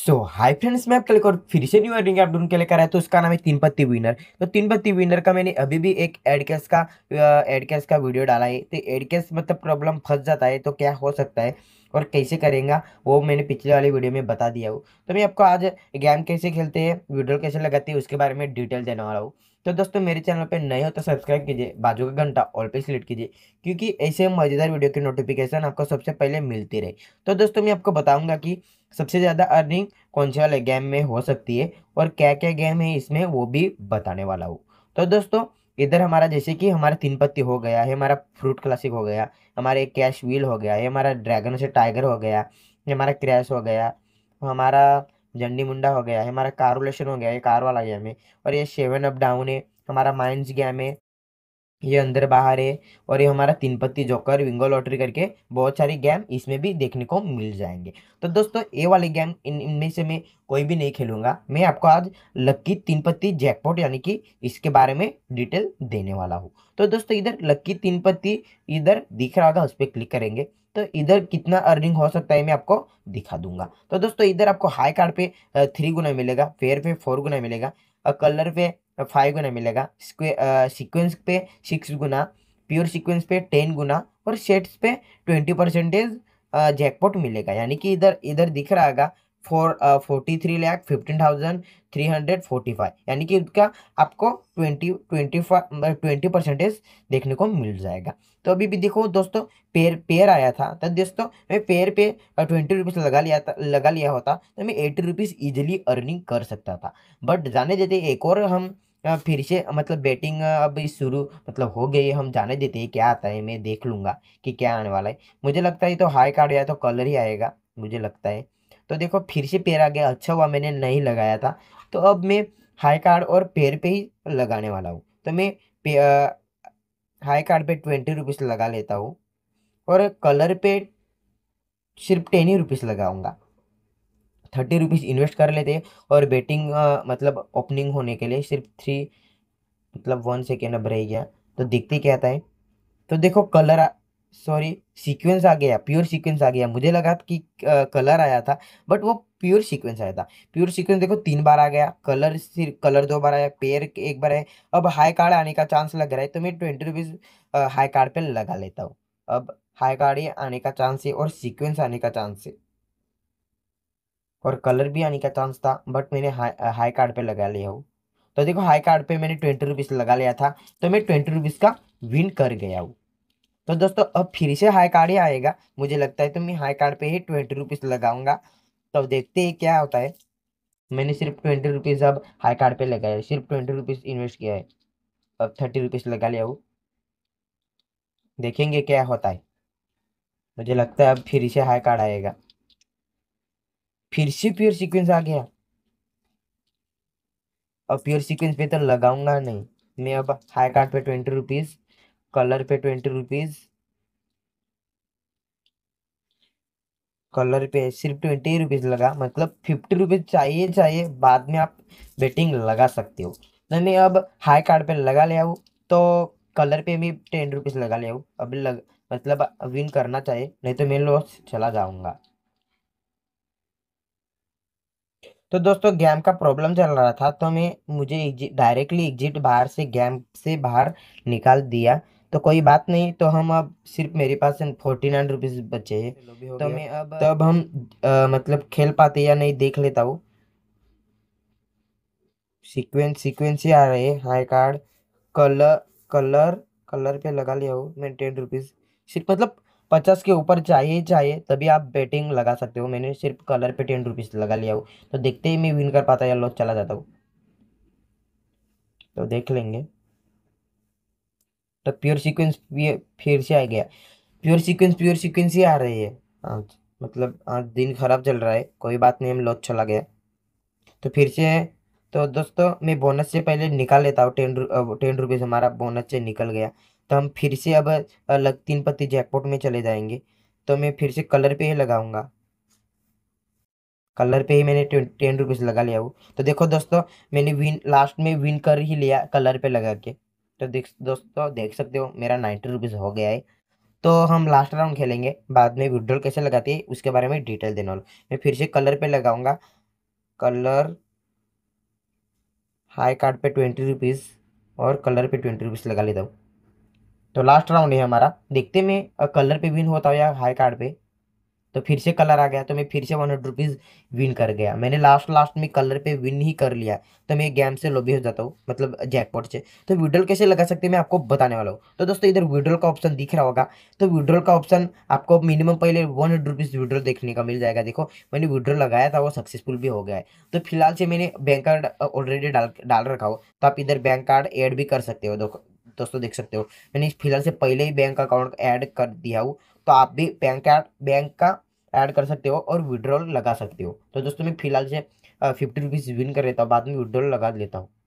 सो hi friends मैं आपके लेकर फिर से न्यू अर्निंग अपडेट के लेकर आया तो उसका नाम है तीन पत्ती विनर तो तीन पत्ती विनर का मैंने अभी भी एक एडकेस का एडकेस का वीडियो डाला है तो एडकेस मतलब प्रॉब्लम फंस जाता है तो क्या हो सकता है और कैसे करेंगे वो मैंने पिछले वाले वीडियो में बता दिया हूँ तो मैं आपको आज गेम कैसे खेलते हैं वीडियो कैसे लगाते हैं उसके बारे में डिटेल देने वाला हूँ तो दोस्तों मेरे चैनल पर नए हो तो सब्सक्राइब कीजिए बाजू का घंटा ऑल पे सिलेक्ट कीजिए क्योंकि ऐसे मज़ेदार वीडियो की नोटिफिकेशन आपको सबसे पहले मिलती रहे तो दोस्तों मैं आपको बताऊंगा कि सबसे ज़्यादा अर्निंग कौन से वाले गेम में हो सकती है और क्या क्या गेम है इसमें वो भी बताने वाला हूँ तो दोस्तों इधर हमारा जैसे कि हमारा तीन पत्ती हो गया है हमारा फ्रूट क्लासिक हो गया हमारे कैश व्हील हो गया है हमारा ड्रैगन से टाइगर हो गया हमारा क्रैश हो गया हमारा झंडी मुंडा हो गया है हमारा कारोलेशन हो गया है कार वाला गेम है और ये सेवन अप डाउन है हमारा माइंड गेम है ये अंदर बाहर है और ये हमारा तीन पत्ती जोकर विंगो लॉटरी करके बहुत सारी गेम इसमें भी देखने को मिल जाएंगे तो दोस्तों ये वाले गेम इन इनमें से मैं कोई भी नहीं खेलूंगा मैं आपको आज लक्की तीन पत्ती जैकपॉट यानी कि इसके बारे में डिटेल देने वाला हूँ तो दोस्तों इधर लक्की तीन पत्ती इधर दिख रहा होगा उस पर क्लिक करेंगे तो इधर कितना अर्निंग हो सकता है मैं आपको दिखा दूंगा तो दोस्तों इधर आपको हाई कार्ड पे थ्री गुना मिलेगा फेयर पे फोर गुना मिलेगा और कलर पे फाइव गुना मिलेगा सिक्वेंस पे सिक्स गुना प्योर सिक्वेंस पे टेन गुना और सेट्स पे ट्वेंटी परसेंटेज जैकपॉट मिलेगा यानी कि इधर इधर दिख रहा होगा four forty three lakh fifteen thousand three hundred forty five यानी कि उसका आपको twenty twenty five twenty percentage देखने को मिल जाएगा तो अभी भी देखो दोस्तों पेयर पेयर आया था तो दोस्तों मैं पेयर पे ट्वेंटी रुपीज़ लगा लिया था लगा लिया होता तो मैं एटी रुपीज़ ईजिली अर्निंग कर सकता था बट जाने देते एक और हम फिर से मतलब बैटिंग अब शुरू मतलब हो गई हम जाने देते हैं क्या आता है मैं देख लूँगा कि क्या आने वाला है मुझे लगता है तो हाई कार्ड या तो कलर ही आएगा मुझे लगता है तो देखो फिर से पैर आ गया अच्छा हुआ मैंने नहीं लगाया था तो अब मैं हाई कार्ड और पैर पे ही लगाने वाला हूँ तो मैं हाई कार्ड पे ट्वेंटी रुपीज़ लगा लेता हूँ और कलर पे सिर्फ टेन ही रुपीज़ लगाऊँगा थर्टी रुपीज़ इन्वेस्ट कर लेते और बेटिंग मतलब ओपनिंग होने के लिए सिर्फ थ्री मतलब वन सेकेंड अब रह गया तो देखते क्या आता है तो देखो कलर सॉरी सीक्वेंस आ गया प्योर सीक्वेंस आ गया मुझे लगा कि कलर आया था बट वो प्योर सीक्वेंस आया था प्योर सीक्वेंस देखो तीन बार आ गया कलर सिर्फ कलर दो बार आया पेयर एक बार है अब हाई कार्ड आने का चांस लग रहा है तो मैं ट्वेंटी रुपीज़ हाई कार्ड पे लगा लेता हूँ अब हाई कार्ड ही आने का चांस है और सीक्वेंस आने का चांस है और कलर भी आने का चांस था बट मैंने हाई हाई कार्ड पे लगा लिया हूँ तो देखो हाई कार्ड पे मैंने ट्वेंटी रुपीज़ लगा लिया था तो मैं ट्वेंटी रुपीज़ का विन कर गया हूँ तो दोस्तों अब फिर से हाई कार्ड ही आएगा मुझे लगता है तो मैं हाई कार्ड पे ही ट्वेंटी रुपीज़ लगाऊंगा तो देखते हैं क्या होता है मैंने सिर्फ ट्वेंटी रुपीज़ अब हाई कार्ड पे लगाया है सिर्फ ट्वेंटी रुपीज़ इन्वेस्ट किया है अब थर्टी रुपीज़ लगा लिया हूँ देखेंगे क्या होता है मुझे लगता है अब फिर से हाई कार्ड आएगा फिर से प्योर सीक्वेंस आ गया अब प्योर सीक्वेंस पे तो लगाऊंगा नहीं मैं अब हाई कार्ड पे ट्वेंटी रुपीज़ कलर पे ट्वेंटी रुपीज़ कलर पे सिर्फ ट्वेंटी रुपीज़ लगा मतलब फिफ्टी रुपीज़ चाहिए चाहिए बाद में आप बेटिंग लगा सकते हो तो मैं अब हाई कार्ड पे लगा लिया हूँ तो कलर पे भी टेन रुपीज़ लगा लिया हूँ अभी लग मतलब विन करना चाहिए नहीं तो मैं लॉस चला जाऊंगा तो दोस्तों गैम का प्रॉब्लम चल रहा था तो मैं मुझे डायरेक्टली एग्जिट बाहर से गैम से बाहर निकाल दिया तो कोई बात नहीं तो हम अब सिर्फ मेरे पास फोर्टी नाइन रुपीज़ बचे हैं तो मैं अब तब हम आ, मतलब खेल पाते या नहीं देख लेता हूँ सीक्वेंस सीक्वेंस ही आ रहे हैं high card colour colour colour पे लगा लिया हूँ मैं टेन रुपीज़ सिर्फ मतलब पचास के ऊपर चाहिए चाहिए तभी आप बेटिंग लगा सकते हो मैंने सिर्फ कलर पे टेन रुपीज़ लगा लिया हो तो देखते ही मैं विन कर पाता या लॉस चला जाता हूँ तो देख लेंगे तो प्योर सीक्वेंस फिर से आ गया प्योर सीक्वेंस प्योर सीक्वेंस ही आ रही है आज मतलब आज दिन खराब चल रहा है कोई बात नहीं हम लॉस चला गया तो फिर से तो दोस्तों मैं बोनस से पहले निकाल लेता हूँ टेन टेन रुपीज़ हमारा बोनस से निकल गया तो हम फिर से अब अलग तीन पत्ती जैकपॉट में चले जाएंगे तो मैं फिर से कलर पे ही लगाऊंगा कलर पे ही मैंने टेन रुपीज़ लगा लिया वो तो देखो दोस्तों मैंने विन लास्ट में विन कर ही लिया कलर पे लगा के तो देख दोस्तों देख सकते हो मेरा नाइन्टी रुपीज़ हो गया है तो हम लास्ट राउंड खेलेंगे बाद में विड्रॉल कैसे लगाते हैं उसके बारे में डिटेल देना वाला मैं फिर से कलर पे लगाऊंगा कलर हाई कार्ड पे ट्वेंटी रुपीज़ और कलर पे ट्वेंटी रुपीज़ लगा लेता हूँ तो लास्ट राउंड है हमारा देखते मैं कलर पे विन होता हूँ या हाई कार्ड पे तो फिर से कलर आ गया तो मैं फिर से वन हंड्रेड रुपीज़ विन कर गया मैंने लास्ट लास्ट में कलर पे विन ही कर लिया तो मैं गेम से लोबी हो जाता हूँ मतलब जैकपॉट से तो विड्रोल कैसे लगा सकते हैं मैं आपको बताने वाला हूँ तो दोस्तों इधर विड्रोल का ऑप्शन दिख रहा होगा तो विड्रोल का ऑप्शन आपको मिनिमम पहले वन हंड्रेड रुपीज़ विड्रॉल देखने का मिल जाएगा देखो मैंने विड्रोल लगाया था वो सक्सेसफुल भी हो गया है तो फिलहाल से मैंने बैंक कार्ड ऑलरेडी डाल डाल रखा हो तो आप इधर बैंक कार्ड एड भी कर सकते हो दोस्तों देख सकते हो मैंने फिलहाल से पहले ही बैंक अकाउंट ऐड कर दिया हूँ तो आप भी बैंक बैंक का ऐड कर सकते हो और विड्रॉल लगा सकते हो तो दोस्तों मैं फिलहाल से फिफ्टी रुपीज़ विन कर लेता हूँ बाद में विड्रॉल लगा लेता हूँ